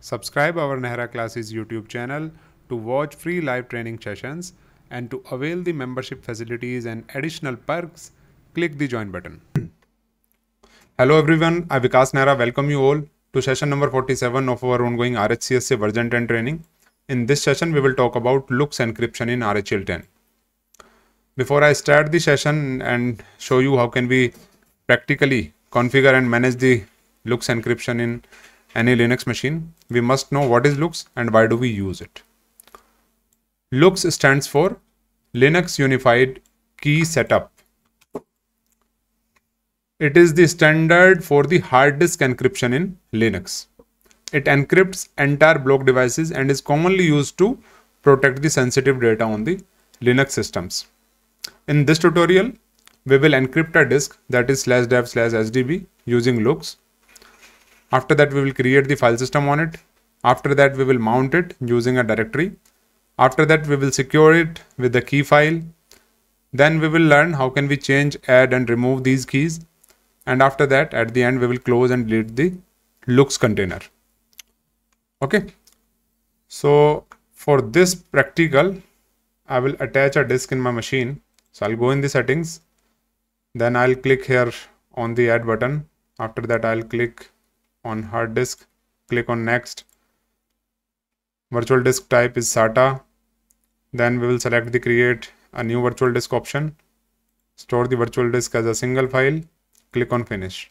Subscribe our Nehra Classes YouTube channel to watch free live training sessions and to avail the membership facilities and additional perks, click the join button. Hello everyone, I Vikas Nehra welcome you all to session number 47 of our ongoing RHCSA version 10 training. In this session, we will talk about looks encryption in RHL 10. Before I start the session and show you how can we practically configure and manage the looks encryption in any Linux machine, we must know what is Lux and why do we use it. Lux stands for Linux Unified Key Setup. It is the standard for the hard disk encryption in Linux. It encrypts entire block devices and is commonly used to protect the sensitive data on the Linux systems. In this tutorial, we will encrypt a disk that is slash dev slash sdb using looks after that, we will create the file system on it. After that, we will mount it using a directory. After that, we will secure it with the key file. Then we will learn how can we change, add and remove these keys. And after that, at the end, we will close and delete the looks container. Okay. So for this practical, I will attach a disk in my machine. So I'll go in the settings. Then I'll click here on the add button. After that, I'll click on hard disk. Click on next. Virtual disk type is SATA. Then we will select the create a new virtual disk option. Store the virtual disk as a single file. Click on finish.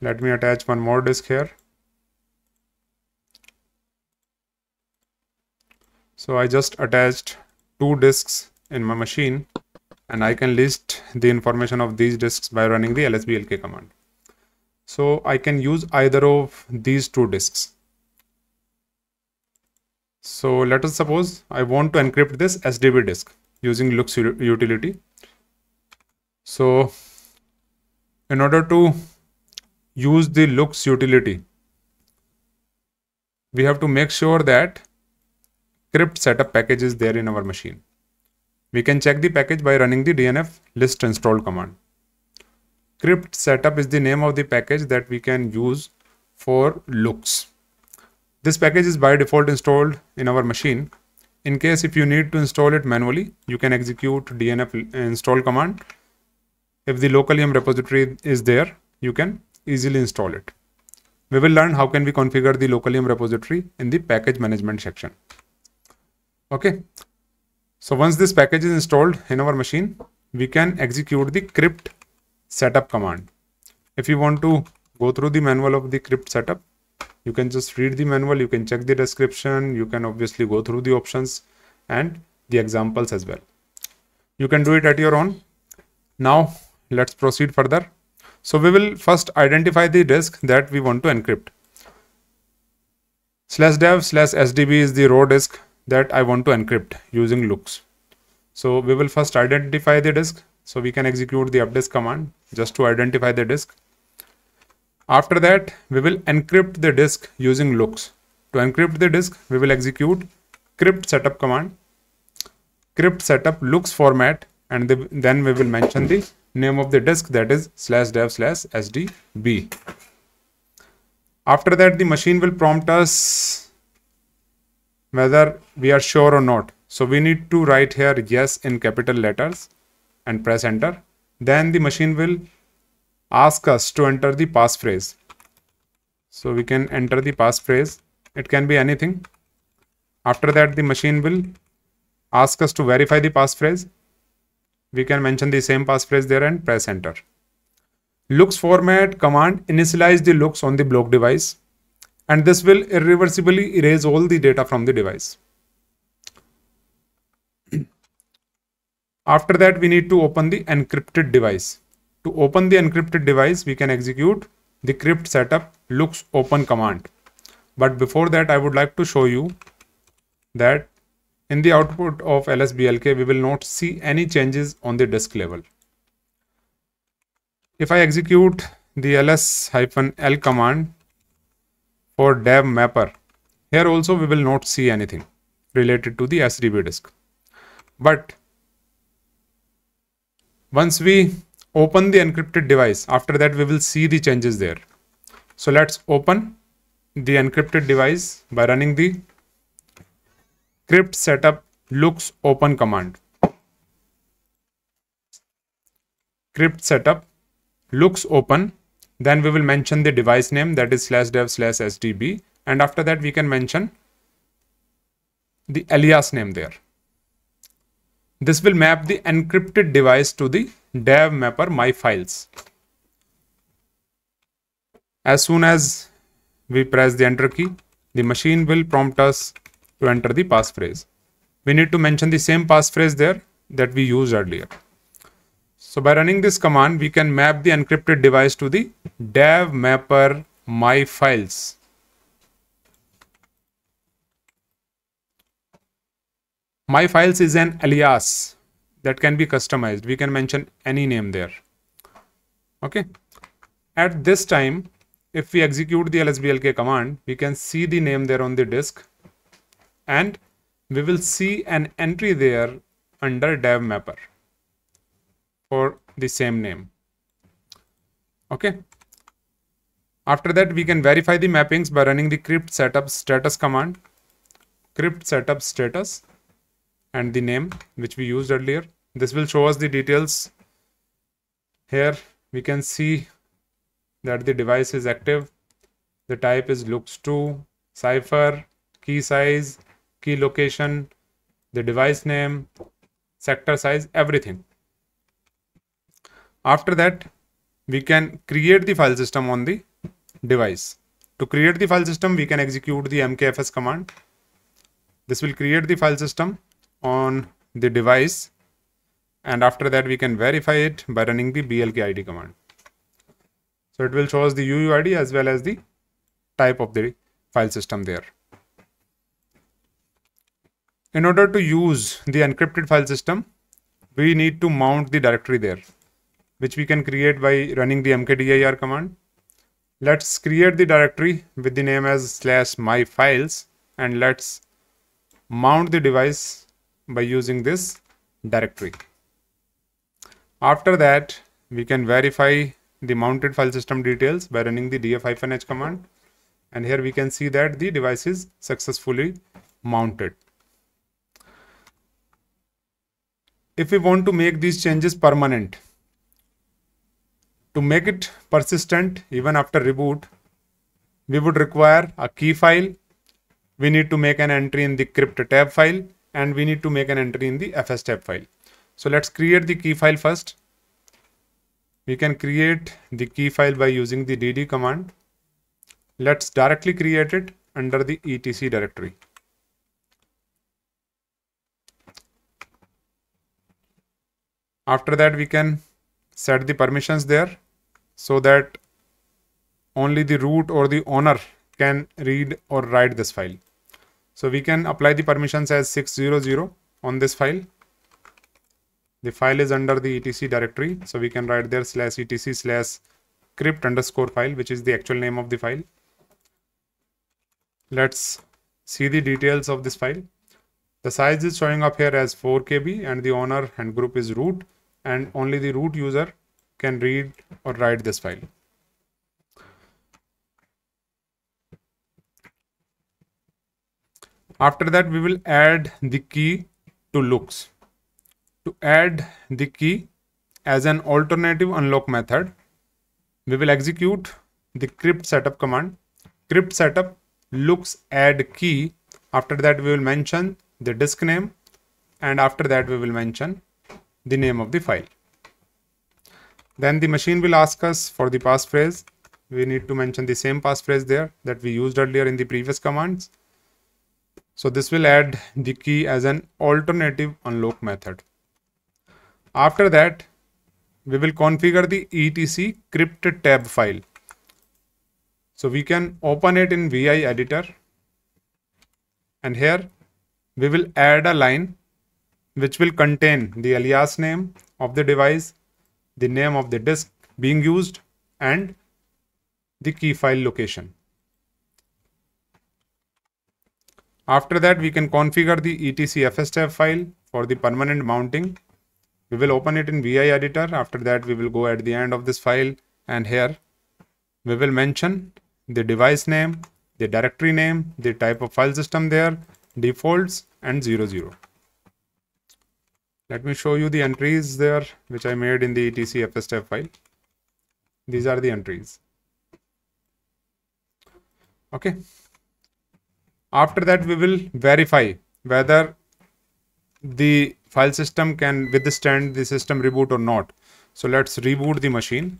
Let me attach one more disk here. So I just attached two disks in my machine and I can list the information of these disks by running the lsblk command. So I can use either of these two disks. So let us suppose I want to encrypt this SDB disk using Lux utility. So in order to use the Lux utility, we have to make sure that crypt setup package is there in our machine. We can check the package by running the dnf list install command. Crypt setup is the name of the package that we can use for looks. This package is by default installed in our machine. In case if you need to install it manually, you can execute dnf install command. If the local yum repository is there, you can easily install it. We will learn how can we configure the local yum repository in the package management section. Okay. So once this package is installed in our machine, we can execute the crypt setup command. If you want to go through the manual of the crypt setup, you can just read the manual, you can check the description, you can obviously go through the options and the examples as well. You can do it at your own. Now let's proceed further. So we will first identify the disk that we want to encrypt. Slash dev slash sdb is the raw disk that I want to encrypt using looks. So we will first identify the disk so we can execute the updisk command just to identify the disk. After that, we will encrypt the disk using looks. To encrypt the disk, we will execute crypt setup command. Crypt setup looks format and the, then we will mention the name of the disk that is slash dev slash sdb. After that, the machine will prompt us whether we are sure or not. So we need to write here yes in capital letters and press enter. Then the machine will ask us to enter the passphrase. So we can enter the passphrase. It can be anything. After that, the machine will ask us to verify the passphrase. We can mention the same passphrase there and press enter. Looks format command initialize the looks on the block device and this will irreversibly erase all the data from the device. After that, we need to open the encrypted device. To open the encrypted device, we can execute the crypt setup looks open command. But before that, I would like to show you that in the output of LSBLK, we will not see any changes on the disk level. If I execute the ls-l command for dev mapper, here also we will not see anything related to the SDB disk. But once we open the encrypted device, after that we will see the changes there. So let's open the encrypted device by running the crypt setup looks open command. Crypt setup looks open. Then we will mention the device name that is slash dev slash sdb. And after that, we can mention the alias name there. This will map the encrypted device to the dev mapper my files. As soon as we press the enter key, the machine will prompt us to enter the passphrase. We need to mention the same passphrase there that we used earlier. So by running this command, we can map the encrypted device to the dev mapper my files. my files is an alias that can be customized. We can mention any name there. Okay. At this time, if we execute the lsblk command, we can see the name there on the disk and we will see an entry there under dev mapper for the same name. Okay. After that, we can verify the mappings by running the crypt setup status command, crypt setup status, and the name which we used earlier this will show us the details here we can see that the device is active the type is looks2 cipher key size key location the device name sector size everything after that we can create the file system on the device to create the file system we can execute the mkfs command this will create the file system on the device and after that we can verify it by running the blkid command. So it will show us the UUID as well as the type of the file system there. In order to use the encrypted file system, we need to mount the directory there, which we can create by running the mkdir command. Let's create the directory with the name as slash my files and let's mount the device by using this directory. After that, we can verify the mounted file system details by running the df-h command. And here we can see that the device is successfully mounted. If we want to make these changes permanent, to make it persistent even after reboot, we would require a key file. We need to make an entry in the crypt tab file and we need to make an entry in the fstab file. So let's create the key file first. We can create the key file by using the dd command. Let's directly create it under the etc directory. After that, we can set the permissions there so that only the root or the owner can read or write this file. So we can apply the permissions as 600 on this file. The file is under the etc directory. So we can write there slash etc slash crypt underscore file, which is the actual name of the file. Let's see the details of this file. The size is showing up here as 4 KB and the owner and group is root and only the root user can read or write this file. after that we will add the key to looks to add the key as an alternative unlock method we will execute the crypt setup command crypt setup looks add key after that we will mention the disk name and after that we will mention the name of the file then the machine will ask us for the passphrase we need to mention the same passphrase there that we used earlier in the previous commands so this will add the key as an alternative unlock method. After that, we will configure the etc crypt tab file. So we can open it in VI editor. And here we will add a line which will contain the alias name of the device, the name of the disk being used and the key file location. After that, we can configure the etcfstab file for the permanent mounting. We will open it in VI editor. After that, we will go at the end of this file and here we will mention the device name, the directory name, the type of file system there, defaults and 00. Let me show you the entries there which I made in the etcfstab file. These are the entries. Okay after that we will verify whether the file system can withstand the system reboot or not so let's reboot the machine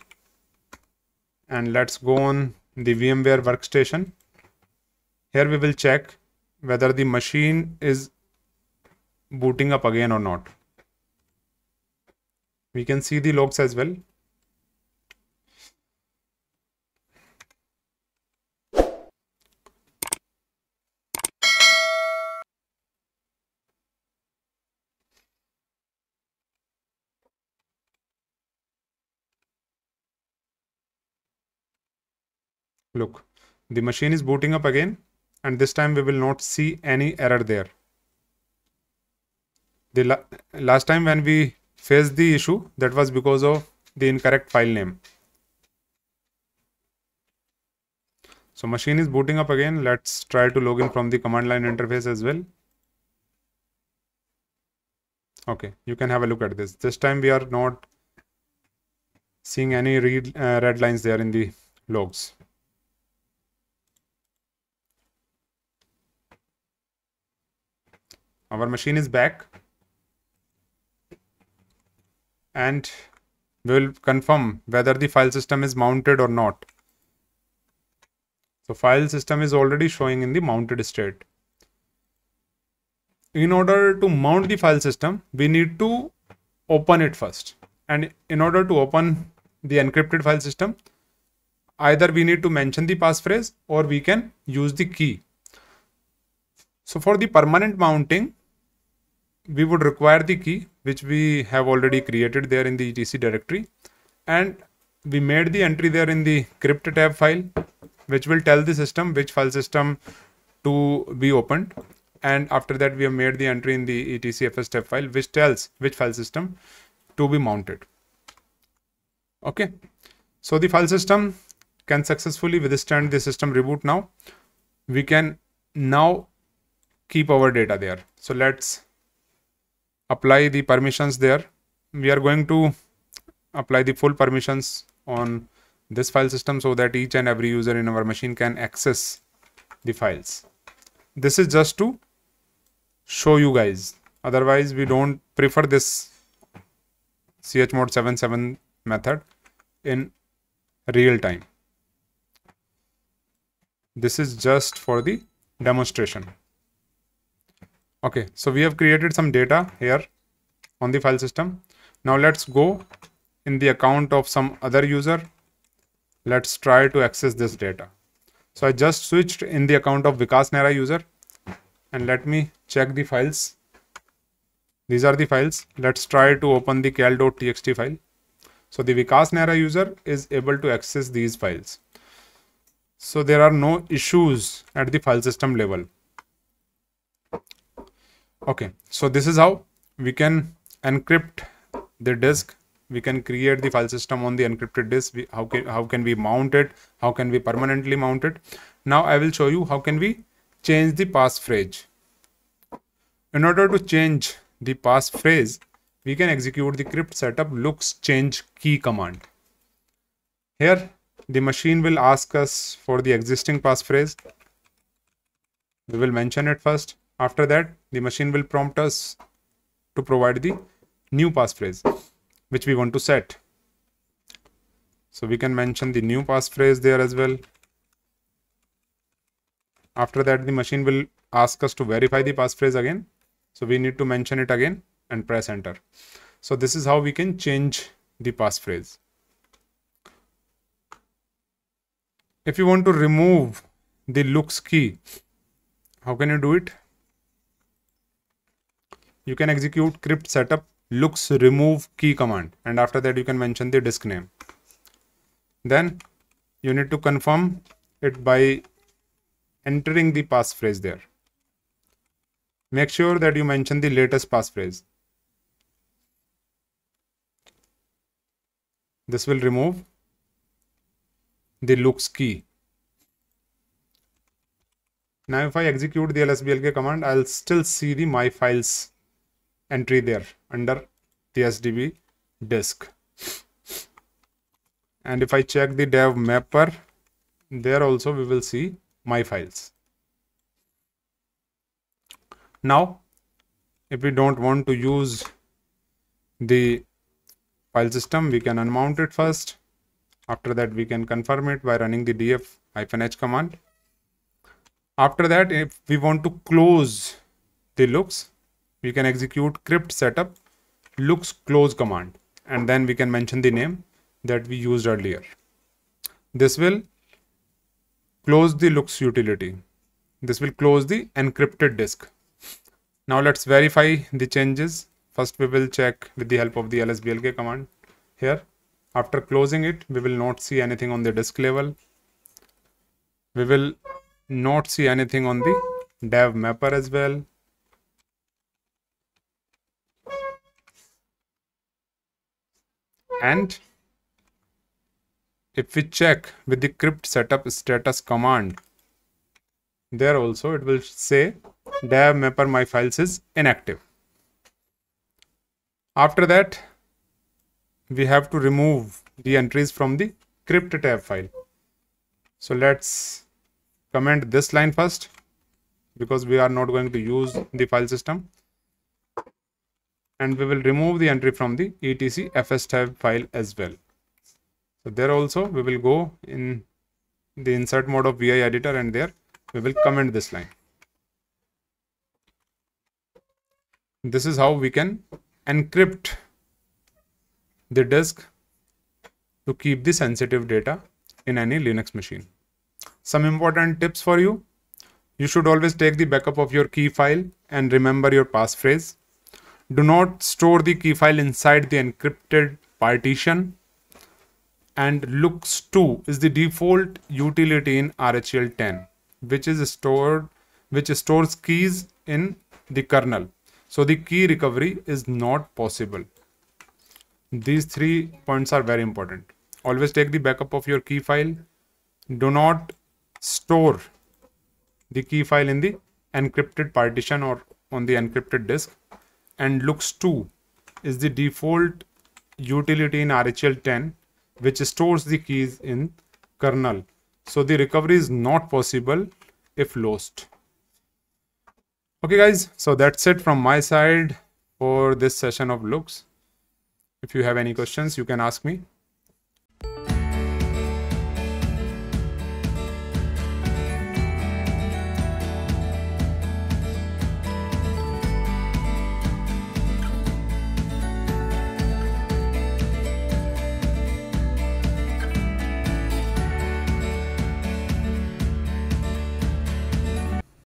and let's go on the vmware workstation here we will check whether the machine is booting up again or not we can see the logs as well Look, the machine is booting up again and this time we will not see any error there. The la last time when we faced the issue, that was because of the incorrect file name. So machine is booting up again. Let's try to log in from the command line interface as well. Okay, you can have a look at this. This time we are not seeing any read, uh, red lines there in the logs. our machine is back and we will confirm whether the file system is mounted or not so file system is already showing in the mounted state in order to mount the file system we need to open it first and in order to open the encrypted file system either we need to mention the passphrase or we can use the key so for the permanent mounting we would require the key which we have already created there in the etc directory and we made the entry there in the crypt tab file which will tell the system which file system to be opened and after that we have made the entry in the etcfs tab file which tells which file system to be mounted okay so the file system can successfully withstand the system reboot now we can now keep our data there so let's apply the permissions there. We are going to apply the full permissions on this file system so that each and every user in our machine can access the files. This is just to show you guys. Otherwise, we don't prefer this chmod 77 method in real time. This is just for the demonstration okay so we have created some data here on the file system now let's go in the account of some other user let's try to access this data so i just switched in the account of vikas nara user and let me check the files these are the files let's try to open the cal.txt file so the vikas nara user is able to access these files so there are no issues at the file system level okay so this is how we can encrypt the disk we can create the file system on the encrypted disk we, how can how can we mount it how can we permanently mount it now i will show you how can we change the passphrase in order to change the passphrase we can execute the crypt setup looks change key command here the machine will ask us for the existing passphrase we will mention it first after that, the machine will prompt us to provide the new passphrase which we want to set. So we can mention the new passphrase there as well. After that, the machine will ask us to verify the passphrase again. So we need to mention it again and press enter. So this is how we can change the passphrase. If you want to remove the looks key, how can you do it? you can execute crypt setup looks remove key command and after that you can mention the disk name then you need to confirm it by entering the passphrase there make sure that you mention the latest passphrase this will remove the looks key now if i execute the lsblk command i'll still see the my files entry there under tsdb disk and if i check the dev mapper there also we will see my files now if we don't want to use the file system we can unmount it first after that we can confirm it by running the df-h command after that if we want to close the looks we can execute crypt setup looks close command and then we can mention the name that we used earlier. This will close the looks utility. This will close the encrypted disk. Now let's verify the changes. First we will check with the help of the lsblk command here. After closing it, we will not see anything on the disk level. We will not see anything on the dev mapper as well. and if we check with the crypt setup status command there also it will say dev mapper my files is inactive after that we have to remove the entries from the crypt tab file so let's comment this line first because we are not going to use the file system and we will remove the entry from the etc fstab file as well. So there also we will go in the insert mode of VI editor and there we will comment this line. This is how we can encrypt the disk to keep the sensitive data in any Linux machine. Some important tips for you. You should always take the backup of your key file and remember your passphrase. Do not store the key file inside the encrypted partition. And looks2 is the default utility in RHEL10, which is stored, which stores keys in the kernel. So the key recovery is not possible. These three points are very important. Always take the backup of your key file. Do not store the key file in the encrypted partition or on the encrypted disk and looks2 is the default utility in RHEL 10 which stores the keys in kernel. So the recovery is not possible if lost. Okay guys, so that's it from my side for this session of looks. If you have any questions, you can ask me.